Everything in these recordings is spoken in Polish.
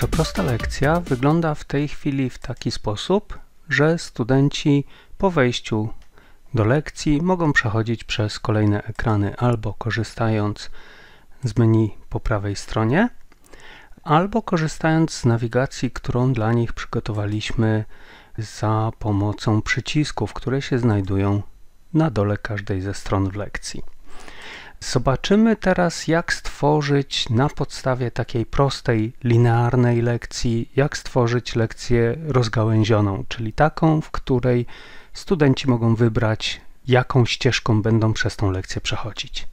Nasza prosta lekcja wygląda w tej chwili w taki sposób, że studenci po wejściu do lekcji mogą przechodzić przez kolejne ekrany albo korzystając z menu po prawej stronie, albo korzystając z nawigacji, którą dla nich przygotowaliśmy za pomocą przycisków, które się znajdują na dole każdej ze stron w lekcji. Zobaczymy teraz, jak stworzyć na podstawie takiej prostej, linearnej lekcji, jak stworzyć lekcję rozgałęzioną, czyli taką, w której studenci mogą wybrać, jaką ścieżką będą przez tą lekcję przechodzić.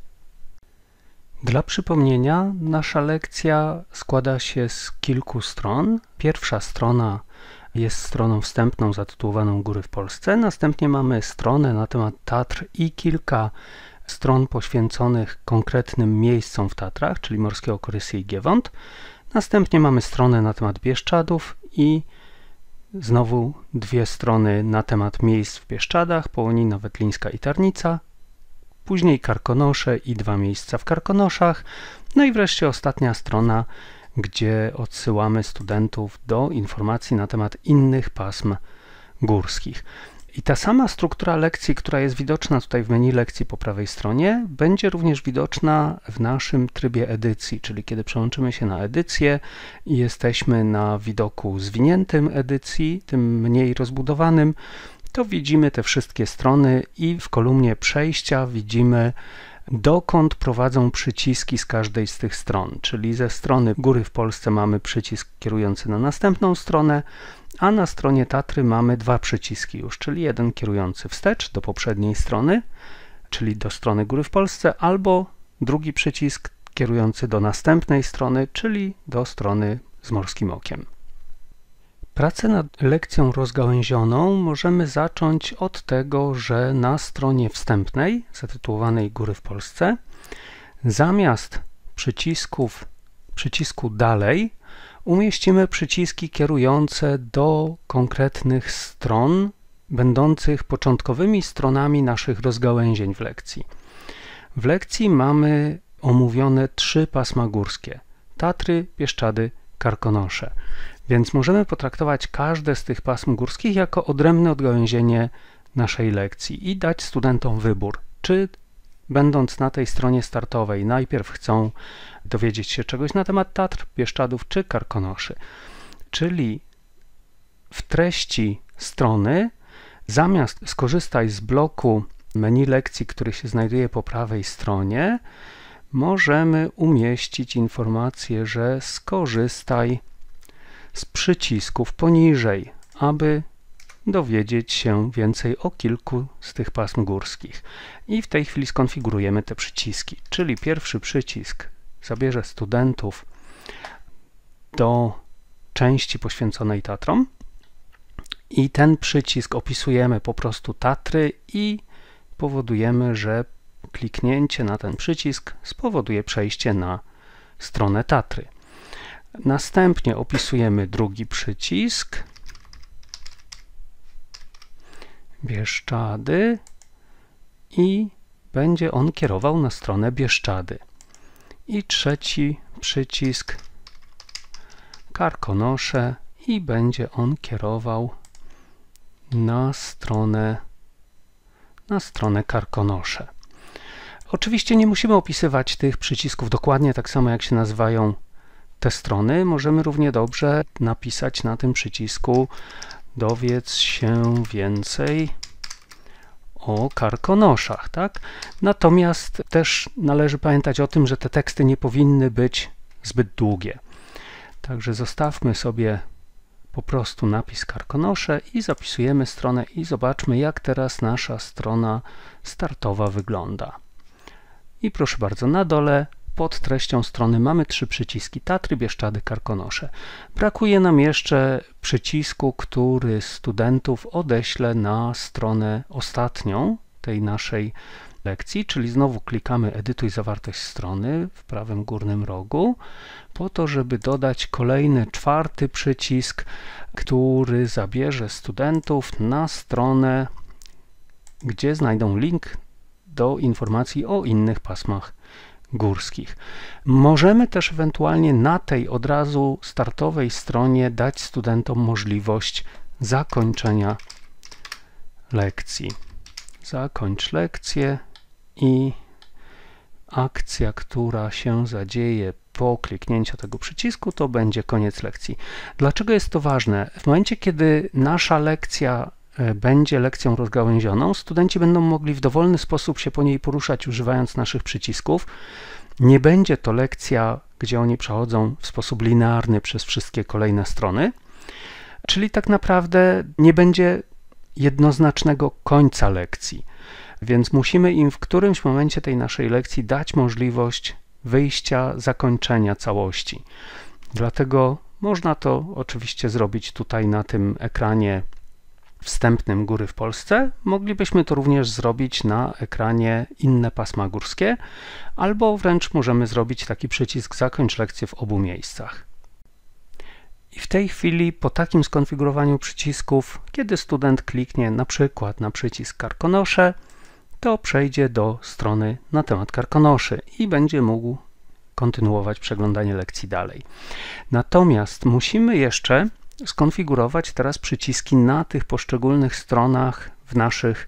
Dla przypomnienia, nasza lekcja składa się z kilku stron. Pierwsza strona jest stroną wstępną zatytułowaną Góry w Polsce. Następnie mamy stronę na temat Tatr i kilka stron poświęconych konkretnym miejscom w Tatrach, czyli Morskiego Okrysy i Giewont. Następnie mamy stronę na temat Bieszczadów i znowu dwie strony na temat miejsc w Bieszczadach, Połonina Wetlińska i Tarnica, później Karkonosze i dwa miejsca w Karkonoszach, no i wreszcie ostatnia strona, gdzie odsyłamy studentów do informacji na temat innych pasm górskich. I ta sama struktura lekcji, która jest widoczna tutaj w menu lekcji po prawej stronie, będzie również widoczna w naszym trybie edycji, czyli kiedy przełączymy się na edycję i jesteśmy na widoku zwiniętym edycji, tym mniej rozbudowanym, to widzimy te wszystkie strony i w kolumnie przejścia widzimy dokąd prowadzą przyciski z każdej z tych stron, czyli ze strony góry w Polsce mamy przycisk kierujący na następną stronę, a na stronie Tatry mamy dwa przyciski już, czyli jeden kierujący wstecz do poprzedniej strony, czyli do strony góry w Polsce, albo drugi przycisk kierujący do następnej strony, czyli do strony z morskim okiem. Pracę nad lekcją rozgałęzioną możemy zacząć od tego, że na stronie wstępnej zatytułowanej Góry w Polsce zamiast przycisków przycisku dalej umieścimy przyciski kierujące do konkretnych stron, będących początkowymi stronami naszych rozgałęzień w lekcji. W lekcji mamy omówione trzy pasma górskie: Tatry, Pieszczady, Karkonosze. Więc możemy potraktować każde z tych pasm górskich jako odrębne odgałęzienie naszej lekcji i dać studentom wybór, czy Będąc na tej stronie startowej, najpierw chcą dowiedzieć się czegoś na temat Tatr, Bieszczadów czy Karkonoszy. Czyli w treści strony, zamiast skorzystać z bloku menu lekcji, który się znajduje po prawej stronie, możemy umieścić informację, że skorzystaj z przycisków poniżej, aby dowiedzieć się więcej o kilku z tych pasm górskich. I w tej chwili skonfigurujemy te przyciski, czyli pierwszy przycisk zabierze studentów do części poświęconej Tatrom i ten przycisk opisujemy po prostu Tatry i powodujemy, że kliknięcie na ten przycisk spowoduje przejście na stronę Tatry. Następnie opisujemy drugi przycisk, Bieszczady i będzie on kierował na stronę Bieszczady. I trzeci przycisk Karkonosze i będzie on kierował na stronę na stronę Karkonosze. Oczywiście nie musimy opisywać tych przycisków dokładnie tak samo jak się nazywają te strony. Możemy równie dobrze napisać na tym przycisku dowiedz się więcej o karkonoszach, tak? Natomiast też należy pamiętać o tym, że te teksty nie powinny być zbyt długie. Także zostawmy sobie po prostu napis karkonosze i zapisujemy stronę i zobaczmy jak teraz nasza strona startowa wygląda. I proszę bardzo, na dole pod treścią strony mamy trzy przyciski Tatry, Bieszczady, Karkonosze. Brakuje nam jeszcze przycisku, który studentów odeślę na stronę ostatnią tej naszej lekcji, czyli znowu klikamy edytuj zawartość strony w prawym górnym rogu po to, żeby dodać kolejny czwarty przycisk, który zabierze studentów na stronę, gdzie znajdą link do informacji o innych pasmach górskich. Możemy też ewentualnie na tej od razu startowej stronie dać studentom możliwość zakończenia lekcji. Zakończ lekcję i akcja, która się zadzieje po kliknięciu tego przycisku, to będzie koniec lekcji. Dlaczego jest to ważne? W momencie, kiedy nasza lekcja E, będzie lekcją rozgałęzioną. Studenci będą mogli w dowolny sposób się po niej poruszać, używając naszych przycisków. Nie będzie to lekcja, gdzie oni przechodzą w sposób linearny przez wszystkie kolejne strony, czyli tak naprawdę nie będzie jednoznacznego końca lekcji. Więc musimy im w którymś momencie tej naszej lekcji dać możliwość wyjścia, zakończenia całości. Dlatego można to oczywiście zrobić tutaj na tym ekranie wstępnym góry w Polsce, moglibyśmy to również zrobić na ekranie inne pasma górskie, albo wręcz możemy zrobić taki przycisk zakończ lekcję w obu miejscach. I w tej chwili po takim skonfigurowaniu przycisków, kiedy student kliknie na przykład na przycisk karkonosze, to przejdzie do strony na temat karkonoszy i będzie mógł kontynuować przeglądanie lekcji dalej. Natomiast musimy jeszcze skonfigurować teraz przyciski na tych poszczególnych stronach w naszych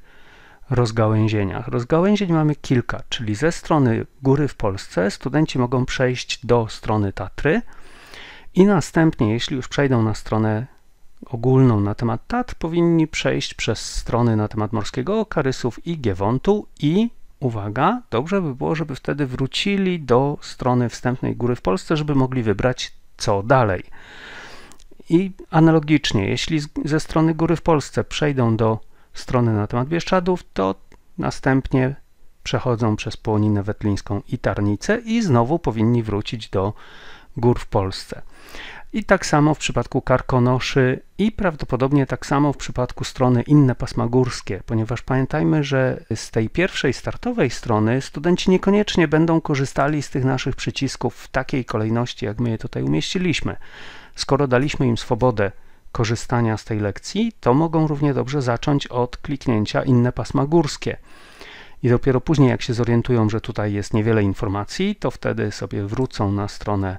rozgałęzieniach. Rozgałęzień mamy kilka, czyli ze strony góry w Polsce studenci mogą przejść do strony Tatry i następnie, jeśli już przejdą na stronę ogólną na temat Tat, powinni przejść przez strony na temat Morskiego Oka, Rysów i Giewontu i uwaga, dobrze by było, żeby wtedy wrócili do strony wstępnej góry w Polsce, żeby mogli wybrać co dalej. I analogicznie, jeśli ze strony góry w Polsce przejdą do strony na temat Bieszczadów, to następnie przechodzą przez Połoninę Wetlińską i Tarnicę i znowu powinni wrócić do gór w Polsce. I tak samo w przypadku Karkonoszy i prawdopodobnie tak samo w przypadku strony inne pasma górskie, ponieważ pamiętajmy, że z tej pierwszej startowej strony studenci niekoniecznie będą korzystali z tych naszych przycisków w takiej kolejności, jak my je tutaj umieściliśmy. Skoro daliśmy im swobodę korzystania z tej lekcji, to mogą równie dobrze zacząć od kliknięcia inne pasma górskie. I dopiero później, jak się zorientują, że tutaj jest niewiele informacji, to wtedy sobie wrócą na stronę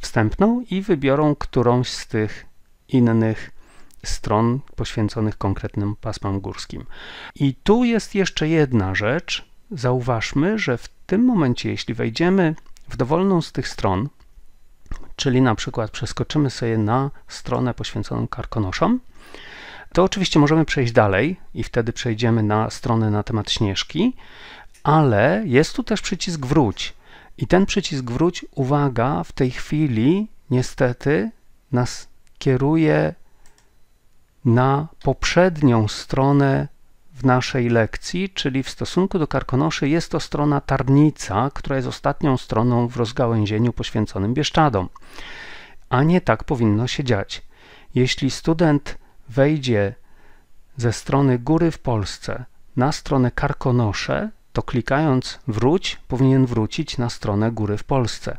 wstępną i wybiorą którąś z tych innych stron poświęconych konkretnym pasmom górskim. I tu jest jeszcze jedna rzecz. Zauważmy, że w tym momencie, jeśli wejdziemy w dowolną z tych stron, czyli na przykład przeskoczymy sobie na stronę poświęconą karkonoszom, to oczywiście możemy przejść dalej i wtedy przejdziemy na stronę na temat Śnieżki, ale jest tu też przycisk wróć. I ten przycisk wróć, uwaga, w tej chwili niestety nas kieruje na poprzednią stronę w naszej lekcji, czyli w stosunku do karkonoszy jest to strona Tarnica, która jest ostatnią stroną w rozgałęzieniu poświęconym Bieszczadom. A nie tak powinno się dziać. Jeśli student wejdzie ze strony góry w Polsce na stronę Karkonosze, to klikając wróć powinien wrócić na stronę góry w Polsce.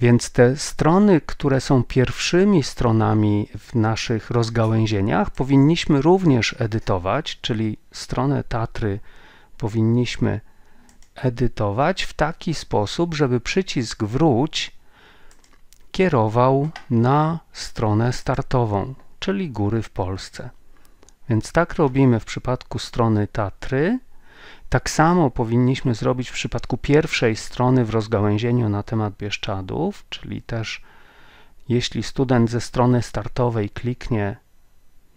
Więc te strony, które są pierwszymi stronami w naszych rozgałęzieniach, powinniśmy również edytować, czyli stronę Tatry powinniśmy edytować w taki sposób, żeby przycisk wróć kierował na stronę startową, czyli góry w Polsce. Więc tak robimy w przypadku strony Tatry. Tak samo powinniśmy zrobić w przypadku pierwszej strony w rozgałęzieniu na temat Bieszczadów, czyli też jeśli student ze strony startowej kliknie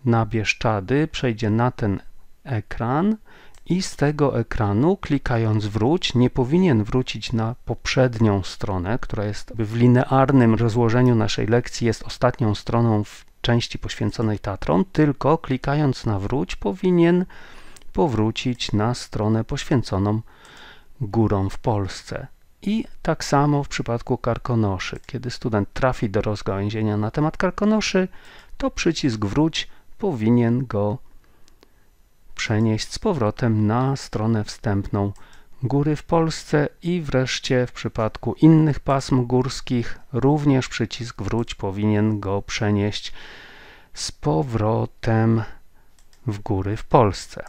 na Bieszczady, przejdzie na ten ekran i z tego ekranu klikając wróć nie powinien wrócić na poprzednią stronę, która jest w linearnym rozłożeniu naszej lekcji jest ostatnią stroną w części poświęconej Tatron, tylko klikając na wróć powinien powrócić na stronę poświęconą górom w Polsce. I tak samo w przypadku karkonoszy. Kiedy student trafi do rozgałęzienia na temat karkonoszy, to przycisk wróć powinien go przenieść z powrotem na stronę wstępną góry w Polsce i wreszcie w przypadku innych pasm górskich również przycisk wróć powinien go przenieść z powrotem w góry w Polsce.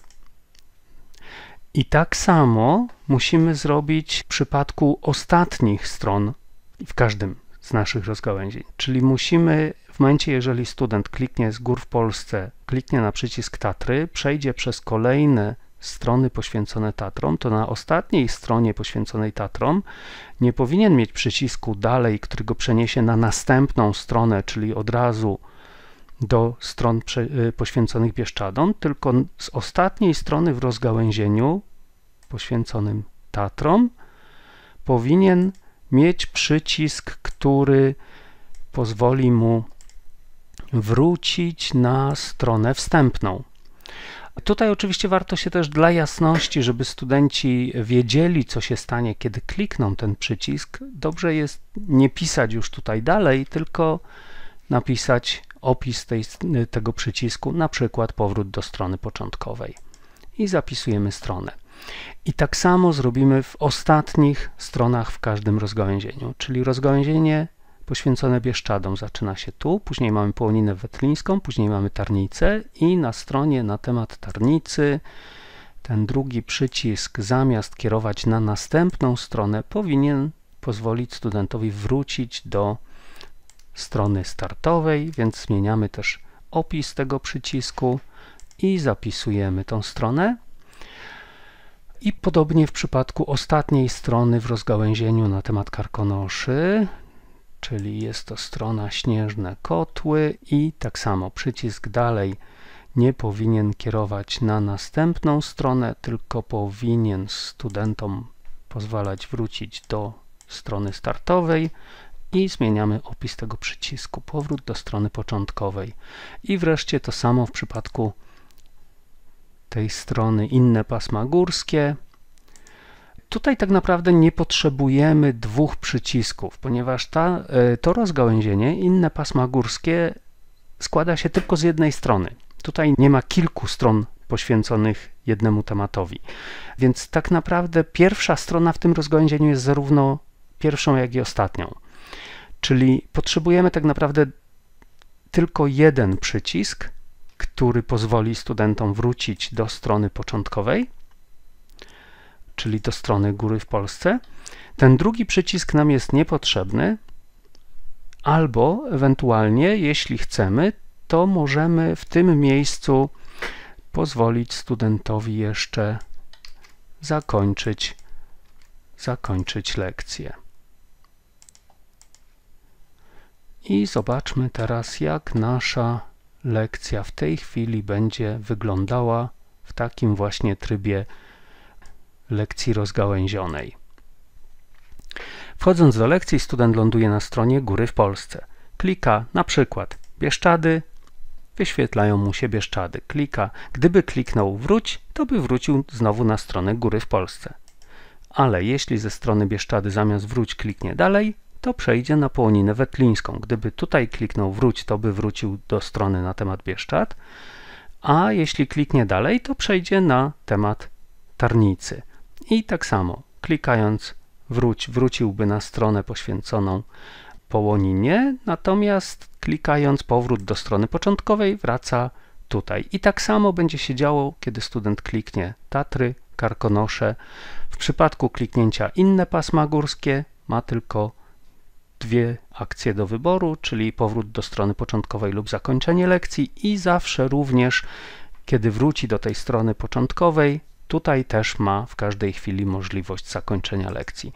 I tak samo musimy zrobić w przypadku ostatnich stron w każdym z naszych rozgałęzień. Czyli musimy w momencie, jeżeli student kliknie z gór w Polsce, kliknie na przycisk Tatry, przejdzie przez kolejne strony poświęcone Tatrom, to na ostatniej stronie poświęconej Tatrom nie powinien mieć przycisku dalej, który go przeniesie na następną stronę, czyli od razu do stron y, poświęconych Bieszczadom, tylko z ostatniej strony w rozgałęzieniu poświęconym Tatrom powinien mieć przycisk, który pozwoli mu wrócić na stronę wstępną. Tutaj oczywiście warto się też dla jasności, żeby studenci wiedzieli, co się stanie, kiedy klikną ten przycisk. Dobrze jest nie pisać już tutaj dalej, tylko napisać opis tej, y, tego przycisku, na przykład powrót do strony początkowej. I zapisujemy stronę. I tak samo zrobimy w ostatnich stronach w każdym rozgałęzieniu, czyli rozgałęzienie poświęcone Bieszczadom zaczyna się tu, później mamy Połoninę Wetlińską, później mamy Tarnicę i na stronie na temat Tarnicy ten drugi przycisk zamiast kierować na następną stronę powinien pozwolić studentowi wrócić do strony startowej, więc zmieniamy też opis tego przycisku i zapisujemy tą stronę. I podobnie w przypadku ostatniej strony w rozgałęzieniu na temat karkonoszy, czyli jest to strona Śnieżne Kotły i tak samo przycisk dalej nie powinien kierować na następną stronę, tylko powinien studentom pozwalać wrócić do strony startowej i zmieniamy opis tego przycisku, powrót do strony początkowej. I wreszcie to samo w przypadku tej strony, inne pasma górskie. Tutaj tak naprawdę nie potrzebujemy dwóch przycisków, ponieważ ta, e, to rozgałęzienie, inne pasma górskie, składa się tylko z jednej strony. Tutaj nie ma kilku stron poświęconych jednemu tematowi. Więc tak naprawdę pierwsza strona w tym rozgałęzieniu jest zarówno pierwszą, jak i ostatnią. Czyli potrzebujemy tak naprawdę tylko jeden przycisk, który pozwoli studentom wrócić do strony początkowej, czyli do strony góry w Polsce. Ten drugi przycisk nam jest niepotrzebny, albo ewentualnie, jeśli chcemy, to możemy w tym miejscu pozwolić studentowi jeszcze zakończyć, zakończyć lekcję. I zobaczmy teraz jak nasza lekcja w tej chwili będzie wyglądała w takim właśnie trybie lekcji rozgałęzionej. Wchodząc do lekcji student ląduje na stronie Góry w Polsce. Klika na przykład Bieszczady, wyświetlają mu się Bieszczady. Klika, gdyby kliknął wróć, to by wrócił znowu na stronę Góry w Polsce. Ale jeśli ze strony Bieszczady zamiast wróć kliknie dalej, to przejdzie na połoninę wetlińską. Gdyby tutaj kliknął wróć, to by wrócił do strony na temat Bieszczad, a jeśli kliknie dalej, to przejdzie na temat Tarnicy. I tak samo, klikając wróć, wróciłby na stronę poświęconą Połoninie, natomiast klikając powrót do strony początkowej wraca tutaj. I tak samo będzie się działo, kiedy student kliknie Tatry, Karkonosze. W przypadku kliknięcia inne pasma górskie ma tylko dwie akcje do wyboru, czyli powrót do strony początkowej lub zakończenie lekcji i zawsze również, kiedy wróci do tej strony początkowej, tutaj też ma w każdej chwili możliwość zakończenia lekcji.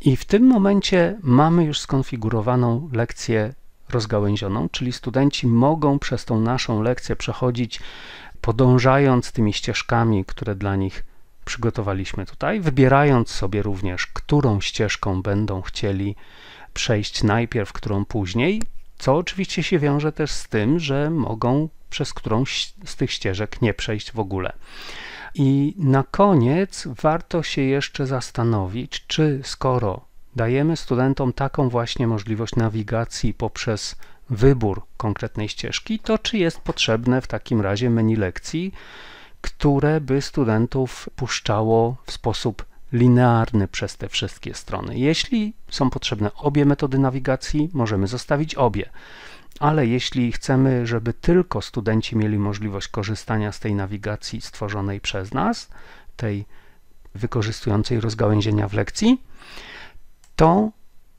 I w tym momencie mamy już skonfigurowaną lekcję rozgałęzioną, czyli studenci mogą przez tą naszą lekcję przechodzić, podążając tymi ścieżkami, które dla nich przygotowaliśmy tutaj, wybierając sobie również, którą ścieżką będą chcieli przejść najpierw, którą później, co oczywiście się wiąże też z tym, że mogą przez którąś z tych ścieżek nie przejść w ogóle. I na koniec warto się jeszcze zastanowić, czy skoro dajemy studentom taką właśnie możliwość nawigacji poprzez wybór konkretnej ścieżki, to czy jest potrzebne w takim razie menu lekcji, które by studentów puszczało w sposób linearny przez te wszystkie strony. Jeśli są potrzebne obie metody nawigacji, możemy zostawić obie. Ale jeśli chcemy, żeby tylko studenci mieli możliwość korzystania z tej nawigacji stworzonej przez nas, tej wykorzystującej rozgałęzienia w lekcji, to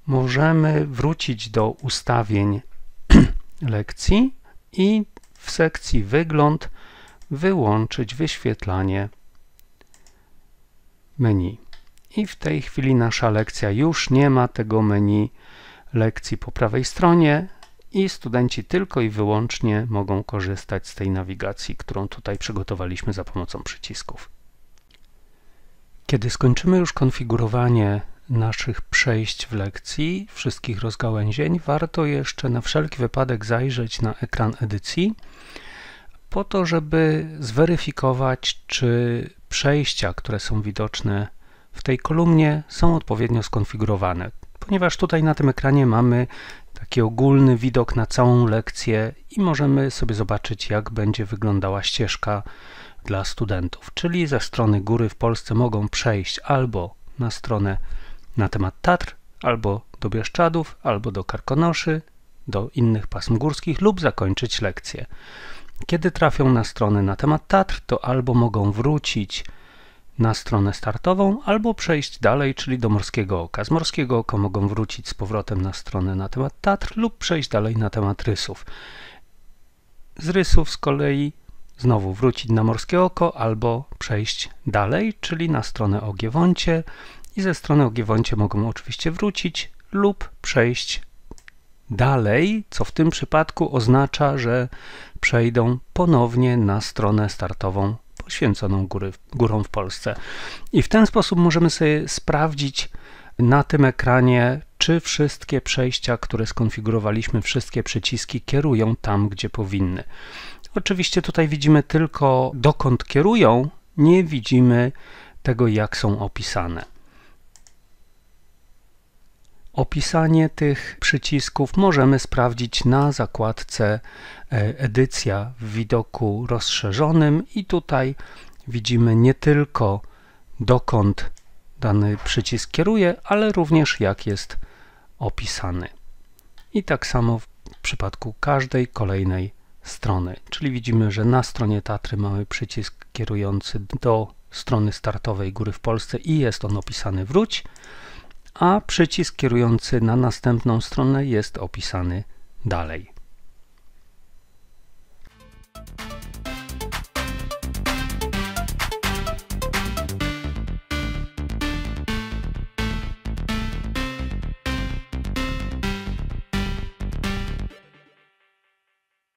możemy wrócić do ustawień lekcji i w sekcji wygląd wyłączyć wyświetlanie menu. I w tej chwili nasza lekcja już nie ma tego menu lekcji po prawej stronie i studenci tylko i wyłącznie mogą korzystać z tej nawigacji, którą tutaj przygotowaliśmy za pomocą przycisków. Kiedy skończymy już konfigurowanie naszych przejść w lekcji, wszystkich rozgałęzień, warto jeszcze na wszelki wypadek zajrzeć na ekran edycji, po to, żeby zweryfikować, czy przejścia, które są widoczne w tej kolumnie są odpowiednio skonfigurowane, ponieważ tutaj na tym ekranie mamy taki ogólny widok na całą lekcję i możemy sobie zobaczyć jak będzie wyglądała ścieżka dla studentów, czyli ze strony góry w Polsce mogą przejść albo na stronę na temat Tatr, albo do Bieszczadów, albo do Karkonoszy, do innych pasm górskich lub zakończyć lekcję. Kiedy trafią na stronę na temat Tatr, to albo mogą wrócić na stronę startową albo przejść dalej, czyli do Morskiego Oka. Z Morskiego Oka mogą wrócić z powrotem na stronę na temat Tatr lub przejść dalej na temat rysów. Z rysów z kolei znowu wrócić na Morskie Oko albo przejść dalej, czyli na stronę o Giewoncie i ze strony o Giewoncie mogą oczywiście wrócić lub przejść dalej, co w tym przypadku oznacza, że przejdą ponownie na stronę startową poświęconą góry, górą w Polsce. I w ten sposób możemy sobie sprawdzić na tym ekranie, czy wszystkie przejścia, które skonfigurowaliśmy, wszystkie przyciski kierują tam, gdzie powinny. Oczywiście tutaj widzimy tylko dokąd kierują, nie widzimy tego, jak są opisane. Opisanie tych przycisków możemy sprawdzić na zakładce e, edycja w widoku rozszerzonym i tutaj widzimy nie tylko dokąd dany przycisk kieruje, ale również jak jest opisany. I tak samo w przypadku każdej kolejnej strony. Czyli widzimy, że na stronie Tatry mamy przycisk kierujący do strony startowej Góry w Polsce i jest on opisany wróć a przycisk kierujący na następną stronę jest opisany dalej.